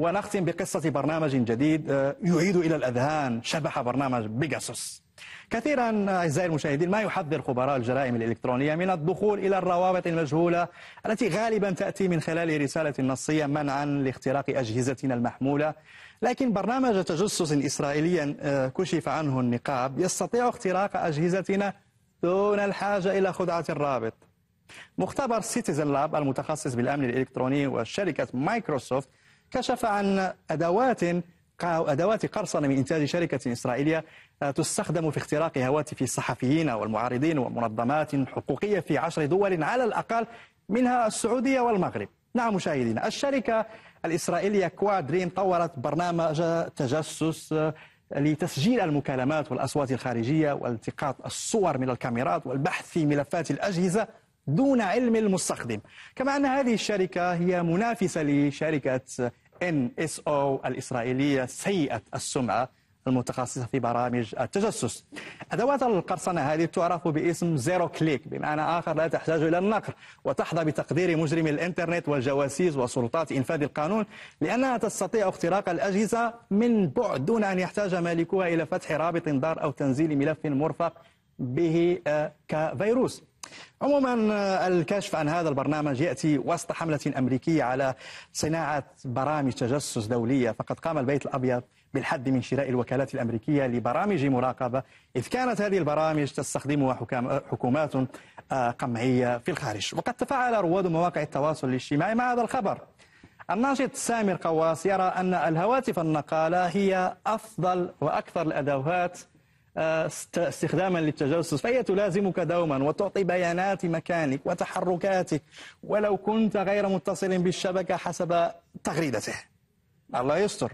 ونختم بقصة برنامج جديد آه، يعيد إلى الأذهان شبح برنامج بيجاسوس كثيرا أعزائي المشاهدين ما يحذر خبراء الجرائم الإلكترونية من الدخول إلى الروابط المجهولة التي غالبا تأتي من خلال رسالة نصية منعا لاختراق أجهزتنا المحمولة لكن برنامج تجسس إسرائيلي آه، كشف عنه النقاب يستطيع اختراق أجهزتنا دون الحاجة إلى خدعة الرابط مختبر سيتيزن لاب المتخصص بالأمن الإلكتروني وشركة مايكروسوفت كشف عن أدوات أدوات قرصنة من إنتاج شركة إسرائيلية آه، تستخدم في اختراق هواتف الصحفيين والمعارضين ومنظمات حقوقية في عشر دول على الأقل منها السعودية والمغرب نعم مشاهدينا الشركة الإسرائيلية كوادرين طورت برنامج تجسس آه، لتسجيل المكالمات والأصوات الخارجية والتقاط الصور من الكاميرات والبحث في ملفات الأجهزة دون علم المستخدم كما أن هذه الشركة هي منافسة لشركة ان اس او الاسرائيليه سيئه السمعه المتخصصه في برامج التجسس. ادوات القرصنه هذه تعرف باسم زيرو كليك بمعنى اخر لا تحتاج الى النقر وتحظى بتقدير مجرمي الانترنت والجواسيس وسلطات انفاذ القانون لانها تستطيع اختراق الاجهزه من بعد دون ان يحتاج مالكها الى فتح رابط دار او تنزيل ملف مرفق به آه، كفيروس عموما آه، الكشف عن هذا البرنامج يأتي وسط حملة أمريكية على صناعة برامج تجسس دولية فقد قام البيت الأبيض بالحد من شراء الوكالات الأمريكية لبرامج مراقبة إذ كانت هذه البرامج تستخدمها حكومات آه، قمعية في الخارج وقد تفاعل رواد مواقع التواصل الاجتماعي مع هذا الخبر الناشط سامر قواس يرى أن الهواتف النقالة هي أفضل وأكثر الأدوات استخداما للتجسس فهي تلازمك دوما وتعطي بيانات مكانك وتحركاتك ولو كنت غير متصل بالشبكة حسب تغريدته الله يستر